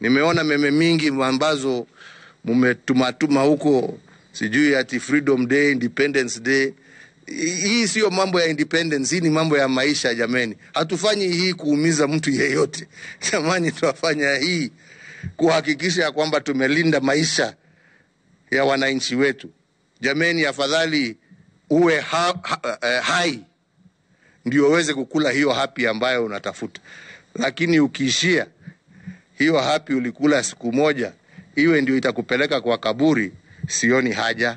Nimeona meme mingi ambazo mmetumatuma huko, sijui ati Freedom Day, Independence Day. Hii siyo mambo ya independence, hii ni mambo ya maisha jameni. Hatufanyi hii kuumiza mtu yeyote jamani, tunafanya hii kuhakikisha ya kwamba tumelinda maisha ya wananchi wetu jameni. Afadhali uwe ha, ha, eh, hai ndio uweze kukula hiyo hapi ambayo unatafuta, lakini ukiishia hiyo hapi ulikula siku moja iwe ndio itakupeleka kwa kaburi, sioni haja.